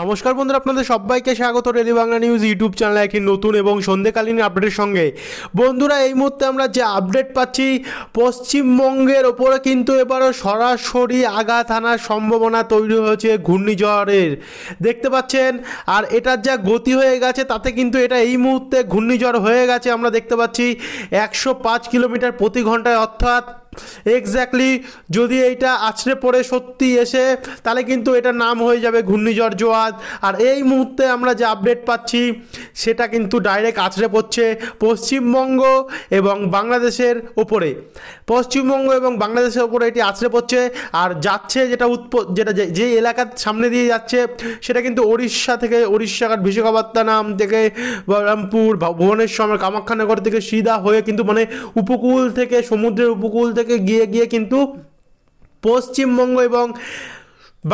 নমস্কার বন্ধুরা আপনাদের সবাইকে স্বাগত রেলি বাংলা নিউজ ইউটিউব চ্যানেলে একটি নতুন এবং সন্ধ্যেকালীন আপডেটের সঙ্গে বন্ধুরা এই মুহূর্তে আমরা যে আপডেট পাচ্ছি পশ্চিমবঙ্গের ওপরে কিন্তু এবারও সরাসরি আঘাত আনার সম্ভাবনা তৈরি হয়েছে ঘূর্ণিঝড়ের দেখতে পাচ্ছেন আর এটার যা গতি হয়ে গেছে তাতে কিন্তু এটা এই মুহূর্তে ঘূর্ণিঝড় হয়ে গেছে আমরা দেখতে পাচ্ছি একশো পাঁচ কিলোমিটার প্রতি ঘন্টায় অর্থাৎ এক্স্যাক্টলি যদি এইটা আছড়ে পড়ে সত্যি এসে তাহলে কিন্তু এটার নাম হয়ে যাবে ঘূর্ণিঝড় জোয়ার আর এই মুহূর্তে আমরা যে আপডেট পাচ্ছি সেটা কিন্তু ডাইরেক্ট আছড়ে পড়ছে পশ্চিমবঙ্গ এবং বাংলাদেশের ওপরে পশ্চিমবঙ্গ এবং বাংলাদেশের উপরে এটি আছড়ে পড়ছে আর যাচ্ছে যেটা উৎপ যেটা যে এলাকার সামনে দিয়ে যাচ্ছে সেটা কিন্তু ওড়িশা থেকে ওড়িশাঘাট বিশাখাপত্তনম থেকে বহরমপুর ভুবনেশ্বর কামাখ্যানগর থেকে সিধা হয়ে কিন্তু মানে উপকূল থেকে সমুদ্রের উপকূল থেকে গিয়ে গিয়ে কিন্তু পশ্চিমবঙ্গ এবং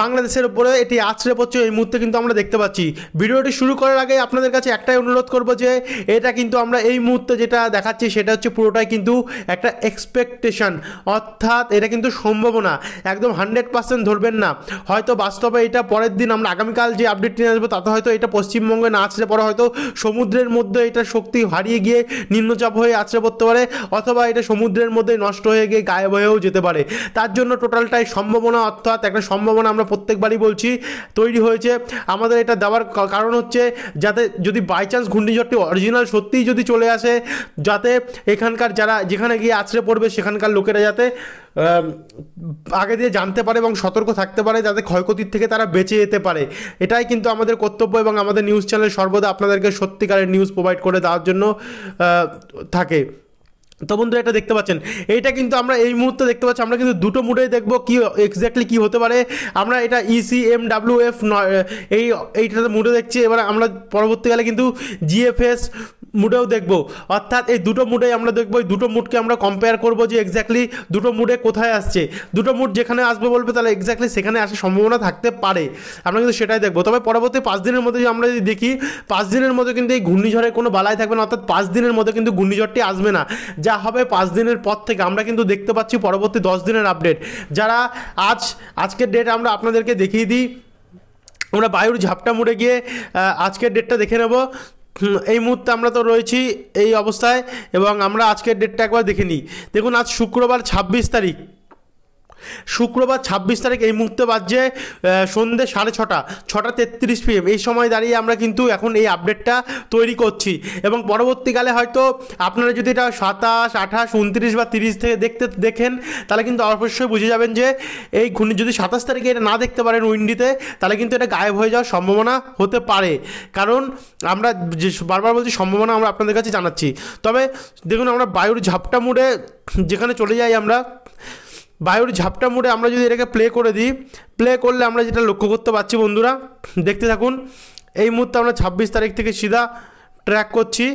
বাংলাদেশের উপরে এটি আছড়ে পড়ছে এই মুহূর্তে কিন্তু আমরা দেখতে পাচ্ছি ভিডিওটি শুরু করার আগে আপনাদের কাছে একটাই অনুরোধ করব যে এটা কিন্তু আমরা এই মুহূর্তে যেটা দেখাচ্ছি সেটা হচ্ছে পুরোটাই কিন্তু একটা এক্সপেকটেশন অর্থাৎ এটা কিন্তু সম্ভাবনা একদম হান্ড্রেড পার্সেন্ট ধরবেন না হয়তো বাস্তবে এটা পরের দিন আমরা আগামীকাল যে আপডেটটি আসবো তাতে হয়তো এটা পশ্চিমবঙ্গে না আছড়ে পড়া হয়তো সমুদ্রের মধ্যে এটা শক্তি হারিয়ে গিয়ে নিম্নচাপ হয়ে আছড়ে পড়তে পারে অথবা এটা সমুদ্রের মধ্যে নষ্ট হয়ে গিয়ে গায়েব হয়েও যেতে পারে তার জন্য টোটালটাই সম্ভাবনা অর্থাৎ একটা সম্ভাবনা আমরা প্রত্যেকবারই বলছি তৈরি হয়েছে আমাদের এটা দেওয়ার কারণ হচ্ছে যাতে যদি বাই চান্স ঘূর্ণিঝড়টি অরিজিনাল সত্যিই যদি চলে আসে যাতে এখানকার যারা যেখানে গিয়ে আছড়ে পড়বে সেখানকার লোকেরা যাতে আগে দিয়ে জানতে পারে এবং সতর্ক থাকতে পারে যাতে ক্ষয়ক্ষতির থেকে তারা বেঁচে যেতে পারে এটাই কিন্তু আমাদের কর্তব্য এবং আমাদের নিউজ চ্যানেল সর্বদা আপনাদেরকে সত্যিকারের নিউজ প্রোভাইড করে দেওয়ার জন্য থাকে তো বন্ধু এটা দেখতে পাচ্ছেন এইটা কিন্তু আমরা এই মুহূর্তে দেখতে পাচ্ছি আমরা কিন্তু দুটো মুডেই দেখবো কি এক্স্যাক্টলি কি হতে পারে আমরা এটা ইসি এম ডাব্লিউ এফ এই এইটাতে মুডে দেখছি এবার আমরা পরবর্তীকালে কিন্তু জিএফএস মুডেও দেখব অর্থাৎ এই দুটো মুডে আমরা দেখবো এই দুটো মুডকে আমরা কম্পেয়ার করব যে এক্স্যাক্টলি দুটো মুডে কোথায় আসছে দুটো মুড যেখানে আসবে বলবে তাহলে এক্স্যাক্টলি সেখানে আসার সম্ভাবনা থাকতে পারে আমরা কিন্তু সেটাই দেখবো তবে পরবর্তী পাঁচ দিনের মধ্যে আমরা যদি দেখি পাঁচ দিনের মধ্যে কিন্তু এই ঘূর্ণিঝড়ের কোনো বালাই থাকবে না অর্থাৎ পাঁচ দিনের মধ্যে কিন্তু ঘূর্ণিঝড়টি আসবে না যা হবে পাঁচ দিনের পর থেকে আমরা কিন্তু দেখতে পাচ্ছি পরবর্তী দশ দিনের আপডেট যারা আজ আজকের ডেট আমরা আপনাদেরকে দেখিয়ে দিই আমরা বায়ুর ঝাপটা মুড়ে গিয়ে আজকের ডেটটা দেখে নেব এই মুহূর্তে আমরা তো রয়েছি এই অবস্থায় এবং আমরা আজকের ডেটটা একবার দেখে নিই দেখুন আজ শুক্রবার ছাব্বিশ তারিখ শুক্রবার ছাব্বিশ তারিখ এই মুহূর্তে বাজছে সন্ধ্যে সাড়ে ছটা ছটা তেত্রিশ পিএম এই সময় দাঁড়িয়ে আমরা কিন্তু এখন এই আপডেটটা তৈরি করছি এবং পরবর্তীকালে হয়তো আপনারা যদি এটা সাতাশ আঠাশ উনত্রিশ বা তিরিশ থেকে দেখতে দেখেন তাহলে কিন্তু অবশ্যই বুঝে যাবেন যে এই ঘূর্ণি যদি সাতাশ তারিখে এটা না দেখতে পারেন উইন্ডিতে তাহলে কিন্তু এটা গায়েব হয়ে যাওয়ার সম্ভাবনা হতে পারে কারণ আমরা যে বারবার বলছি সম্ভাবনা আমরা আপনাদের কাছে জানাচ্ছি তবে দেখুন আমরা বায়ুর ঝাপটা মুড়ে যেখানে চলে যাই আমরা বায়ুর ঝাপটা মোড়ে আমরা যদি এটাকে প্লে করে দিই প্লে করলে আমরা যেটা লক্ষ্য করতে পারছি বন্ধুরা দেখতে থাকুন এই মুহূর্তে আমরা ছাব্বিশ তারিখ থেকে সিধা ট্র্যাক করছি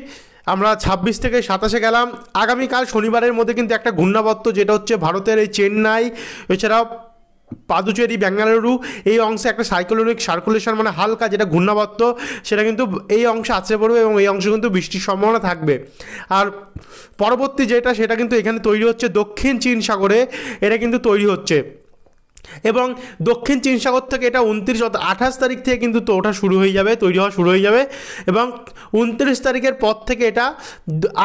আমরা ছাব্বিশ থেকে সাতাশে গেলাম আগামীকাল শনিবারের মধ্যে কিন্তু একটা ঘূর্ণাবর্ত যেটা হচ্ছে ভারতের এই চেন্নাই এছাড়াও পাদুচেরি বেঙ্গালুরু এই অংশে একটা সাইক্লোনিক সার্কুলেশন মানে হালকা যেটা ঘূর্ণাবর্ত সেটা কিন্তু এই অংশে আছড়ে পড়বে এবং এই অংশে কিন্তু বৃষ্টির সম্ভাবনা থাকবে আর পরবর্তী যেটা সেটা কিন্তু এখানে তৈরি হচ্ছে দক্ষিণ চীন সাগরে এটা কিন্তু তৈরি হচ্ছে এবং দক্ষিণ চীন সাগর থেকে এটা উনত্রিশ আঠাশ তারিখ থেকে কিন্তু তো ওটা শুরু হয়ে যাবে তৈরি হওয়া শুরু হয়ে যাবে এবং উনত্রিশ তারিখের পর থেকে এটা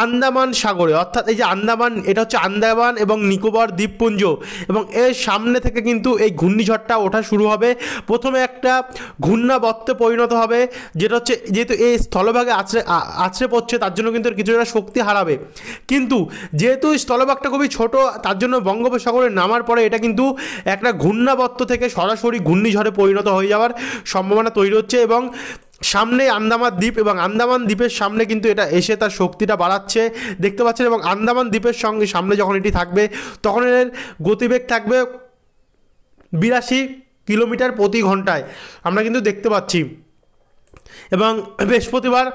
আন্দামান সাগরে অর্থাৎ এই যে আন্দামান এটা হচ্ছে আন্দামান এবং নিকোবর দ্বীপপুঞ্জ এবং এর সামনে থেকে কিন্তু এই ঘূর্ণিঝড়টা ওঠা শুরু হবে প্রথমে একটা ঘূর্ণাবর্তে পরিণত হবে যেটা হচ্ছে যেহেতু এই স্থলভাগে আছড়ে আছড়ে পড়ছে তার জন্য কিন্তু কিছুটা শক্তি হারাবে কিন্তু যেহেতু স্থলভাগটা খুবই ছোট তার জন্য বঙ্গোপসাগরে নামার পরে এটা কিন্তু একটা ঘূর্ণাবর্ত থেকে সরাসরি ঘূর্ণিঝড়ে পরিণত হয়ে যাওয়ার সম্ভাবনা তৈরি হচ্ছে এবং সামনে আন্দামান দ্বীপ এবং আন্দামান দ্বীপের সামনে কিন্তু এটা এসে তার শক্তিটা বাড়াচ্ছে দেখতে পাচ্ছেন এবং আন্দামান দ্বীপের সঙ্গে সামনে যখন এটি থাকবে তখন এর গতিবেগ থাকবে বিরাশি কিলোমিটার প্রতি ঘন্টায় আমরা কিন্তু দেখতে পাচ্ছি এবং বৃহস্পতিবার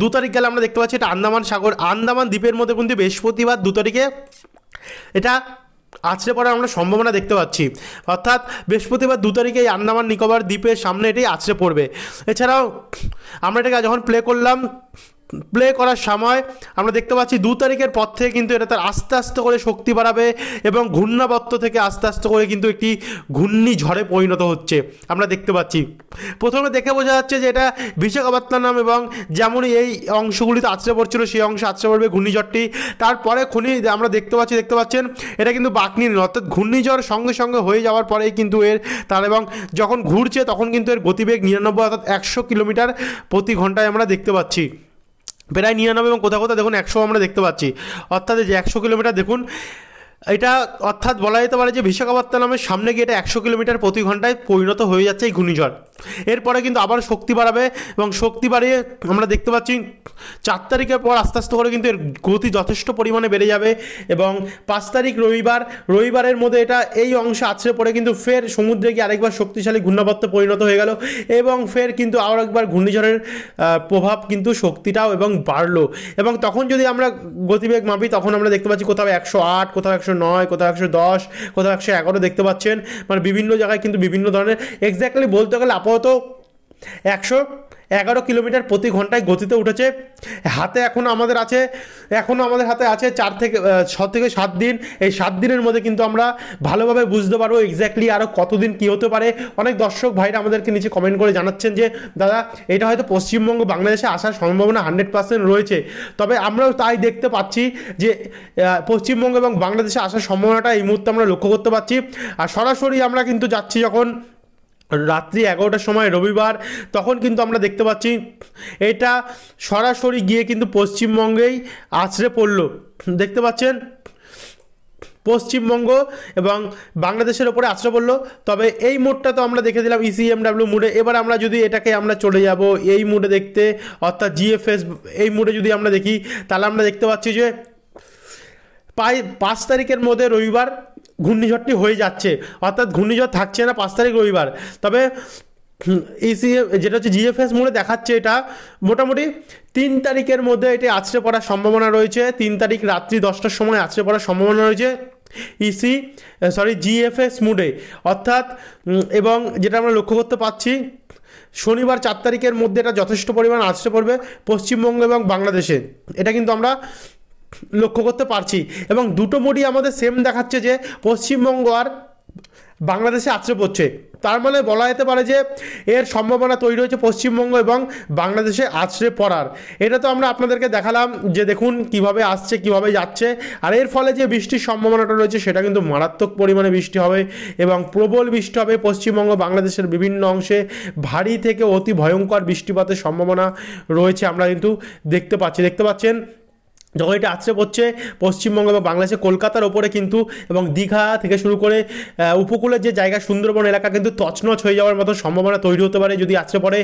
দু তারিখ গেলে আমরা দেখতে পাচ্ছি এটা আন্দামান সাগর আন্দামান দ্বীপের মধ্যে কিন্তু বৃহস্পতিবার দু তারিখে এটা আছড়ে পড়ার আমরা সম্ভাবনা দেখতে পাচ্ছি অর্থাৎ বৃহস্পতিবার দু তারিখে এই আন্দামান নিকোবর দ্বীপের সামনে এটি আছড়ে পড়বে এছাড়াও আমরা এটাকে যখন প্লে করলাম প্লে করার সময় আমরা দেখতে পাচ্ছি দু তারিখের পর থেকে কিন্তু এটা তার আস্তে আস্তে করে শক্তি বাড়াবে এবং ঘূর্ণাবত্ত থেকে আস্তে আস্তে করে কিন্তু একটি ঘূর্ণি ঝড়ে পরিণত হচ্ছে আমরা দেখতে পাচ্ছি প্রথমে দেখে বোঝা যাচ্ছে যে এটা বিশাখাপত্তনম এবং যেমনই এই অংশগুলিতে আছড়ে পড়ছিল সেই অংশে আছড়ে পড়বে ঘূর্ণিঝড়টি তারপরে খনি আমরা দেখতে পাচ্ছি দেখতে পাচ্ছেন এটা কিন্তু বাকনি নিল অর্থাৎ ঘূর্ণিঝড় সঙ্গে সঙ্গে হয়ে যাওয়ার পরেই কিন্তু এর তার এবং যখন ঘুরছে তখন কিন্তু এর গতিবেগ নিরানব্বই অর্থাৎ একশো কিলোমিটার প্রতি ঘন্টায় আমরা দেখতে পাচ্ছি প্রায় নিরানব্বই এবং কোথাও কোথাও দেখুন একশো আমরা দেখতে পাচ্ছি অর্থাৎ যে একশো কিলোমিটার দেখুন এটা অর্থাৎ বলা যেতে পারে যে বিশাখাপত্তনমের সামনে গিয়ে এটা একশো কিলোমিটার প্রতি ঘন্টায় পরিণত হয়ে যাচ্ছে এই ঘূর্ণিঝড় এরপরে কিন্তু আবার শক্তি বাড়াবে এবং শক্তি বাড়িয়ে আমরা দেখতে পাচ্ছি চার তারিখের পর আস্তে আস্তে করে কিন্তু এর গতি যথেষ্ট পরিমাণে বেড়ে যাবে এবং পাঁচ তারিখ রবিবার রবিবারের মধ্যে এটা এই অংশে আছড়ে পড়ে কিন্তু ফের সমুদ্রে গিয়ে আরেকবার শক্তিশালী ঘূর্ণাবর্তে পরিণত হয়ে গেল এবং ফের কিন্তু আরও একবার ঘূর্ণিঝড়ের প্রভাব কিন্তু শক্তিটাও এবং বাড়লো এবং তখন যদি আমরা গতিবেগ মাপি তখন আমরা দেখতে পাচ্ছি কোথাও একশো আট কোথাও একশো একশো নয় কোথাও একশো দশ কোথাও একশো এগারো দেখতে পাচ্ছেন মানে বিভিন্ন জায়গায় কিন্তু বিভিন্ন ধরনের এক্স্যাক্টলি বলতে গেলে আপাতত একশো এগারো কিলোমিটার প্রতি ঘন্টায় গতিতে উঠেছে হাতে এখন আমাদের আছে এখনও আমাদের হাতে আছে চার থেকে ছ থেকে সাত দিন এই সাত দিনের মধ্যে কিন্তু আমরা ভালোভাবে বুঝতে পারবো এক্স্যাক্টলি আরও কতদিন কী হতে পারে অনেক দর্শক ভাইরা আমাদেরকে নিচে কমেন্ট করে জানাচ্ছেন যে দাদা এটা হয়তো পশ্চিমবঙ্গ বাংলাদেশে আসার সম্ভাবনা হান্ড্রেড পার্সেন্ট রয়েছে তবে আমরাও তাই দেখতে পাচ্ছি যে পশ্চিমবঙ্গ এবং বাংলাদেশে আসার সম্ভাবনাটা এই মুহূর্তে আমরা লক্ষ্য করতে পারছি আর সরাসরি আমরা কিন্তু যাচ্ছি যখন রাত্রি এগারোটার সময় রবিবার তখন কিন্তু আমরা দেখতে পাচ্ছি এটা সরাসরি গিয়ে কিন্তু পশ্চিমবঙ্গেই আছড়ে পড়ল দেখতে পাচ্ছেন পশ্চিমবঙ্গ এবং বাংলাদেশের ওপরে আশ্রয় পড়ল তবে এই মুডটা তো আমরা দেখে দিলাম ইসিএমডাব্লিউ e মুডে এবার আমরা যদি এটাকে আমরা চলে যাব এই মুডে দেখতে অর্থাৎ জিএফএস এই মুডে যদি আমরা দেখি তাহলে আমরা দেখতে পাচ্ছি যে পাঁচ তারিখের মধ্যে রবিবার ঘূর্ণিঝড়টি হয়ে যাচ্ছে অর্থাৎ ঘূর্ণিঝড় থাকছে না পাঁচ তারিখ রবিবার তবে ইসি যেটা হচ্ছে জিএফএস মোড়ে দেখাচ্ছে এটা মোটামুটি তিন তারিখের মধ্যে এটি আছড়ে পড়ার সম্ভাবনা রয়েছে তিন তারিখ রাত্রি দশটার সময় আছড়ে পড়ার সম্ভাবনা রয়েছে ইসি সরি জিএফএস মুডে অর্থাৎ এবং যেটা আমরা লক্ষ্য করতে পাচ্ছি শনিবার চার তারিখের মধ্যে এটা যথেষ্ট পরিমাণ আসতে পড়বে পশ্চিমবঙ্গ এবং বাংলাদেশে এটা কিন্তু আমরা লক্ষ্য করতে পারছি এবং দুটো মোডই আমাদের সেম দেখাচ্ছে যে পশ্চিমবঙ্গ আর বাংলাদেশে আছড়ে পড়ছে তার মানে বলা যেতে পারে যে এর সম্ভাবনা তৈরি হয়েছে পশ্চিমবঙ্গ এবং বাংলাদেশে আছড়ে পড়ার এটা তো আমরা আপনাদেরকে দেখালাম যে দেখুন কিভাবে আসছে কিভাবে যাচ্ছে আর এর ফলে যে বৃষ্টির সম্ভাবনাটা রয়েছে সেটা কিন্তু মারাত্মক পরিমাণে বৃষ্টি হবে এবং প্রবল বৃষ্টি হবে পশ্চিমবঙ্গ বাংলাদেশের বিভিন্ন অংশে ভারী থেকে অতি ভয়ঙ্কর বৃষ্টিপাতের সম্ভাবনা রয়েছে আমরা কিন্তু দেখতে পাচ্ছি দেখতে পাচ্ছেন যখন এটা আছড়ে পড়ছে পশ্চিমবঙ্গ এবং বাংলাদেশে কলকাতার ওপরে কিন্তু এবং দীঘা থেকে শুরু করে উপকূলের যে জায়গা সুন্দরবন এলাকা কিন্তু তছনছ হয়ে যাওয়ার মতো সম্ভাবনা তৈরি হতে পারে যদি আছড়ে পড়ে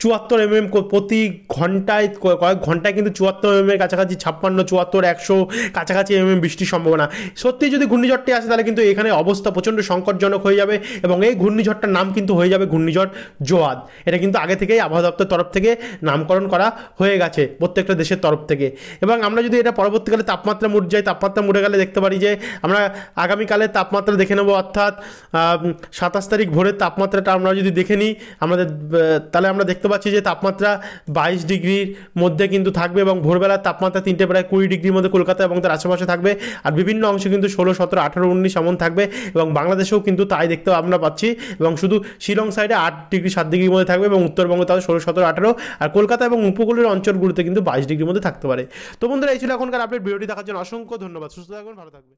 চুয়াত্তর এম এম প্রতি ঘন্টায় কয়েক ঘন্টায় কিন্তু চুয়াত্তর এম এর কাছাকাছি ছাপ্পান্ন চুয়াত্তর একশো কাছাকাছি এম এম বৃষ্টির সম্ভাবনা সত্যি যদি ঘূর্ণিঝড়টি আসে তাহলে কিন্তু এখানে অবস্থা প্রচণ্ড সংকটজনক হয়ে যাবে এবং এই ঘূর্ণিঝড়টার নাম কিন্তু হয়ে যাবে ঘূর্ণিঝড় জোয়াদ এটা কিন্তু আগে থেকেই আবহাওয়া দপ্তর তরফ থেকে নামকরণ করা হয়ে গেছে প্রত্যেকটা দেশের তরফ থেকে এবং আমরা যদি এটা পরবর্তীকালে তাপমাত্রা মুড় যায় তাপমাত্রা মুড়ে গেলে দেখতে পারি যে আমরা আগামীকালের তাপমাত্রা দেখে নেব অর্থাৎ সাতাশ তারিখ ভোরের তাপমাত্রাটা আমরা যদি দেখে নিই আমাদের তাহলে আমরা দেখতে পাচ্ছি যে তাপমাত্রা বাইশ ডিগ্রির মধ্যে কিন্তু থাকবে এবং ভোরবেলার তাপমাত্রা তিনটে প্রায় কুড়ি ডিগ্রির মধ্যে কলকাতা এবং তার আশেপাশে থাকবে আর বিভিন্ন অংশে কিন্তু ষোলো সতেরো আঠারো উনিশ এমন থাকবে এবং বাংলাদেশেও কিন্তু তাই দেখতে আমরা পাচ্ছি এবং শুধু শিলং সাইডে আট ডিগ্রি সাত ডিগ্রির মধ্যে থাকবে এবং উত্তরবঙ্গে তাহলে ষোলো সতেরো আঠারো আর কলকাতা এবং উপকূলের অঞ্চলগুলোতে কিন্তু বাইশ ডিগ্রির মধ্যে থাকতে পারে তো বন্ধুরা ছিল এখনকার আপডেট ভিডিওটি দেখার জন্য অসংখ্য ধন্যবাদ সুস্থ থাকবেন ভালো থাকবেন